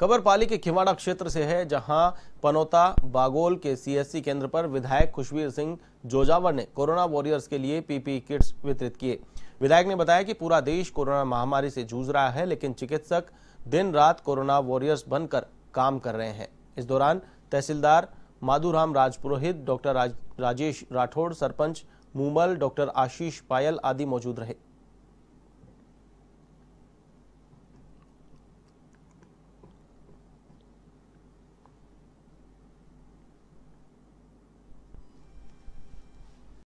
खबर पाली के खिवाड़ा क्षेत्र से है जहां पनौता बागोल के सीएससी केंद्र पर विधायक खुशवीर सिंह जोजावर ने कोरोना वॉरियर्स के लिए पीपी किट्स वितरित किए विधायक ने बताया कि पूरा देश कोरोना महामारी से जूझ रहा है लेकिन चिकित्सक दिन रात कोरोना वॉरियर्स बनकर काम कर रहे हैं इस दौरान तहसीलदार माधुराम राजपुरोहित डॉक्टर राजेश राठौड़ सरपंच मूमल डॉक्टर आशीष पायल आदि मौजूद रहे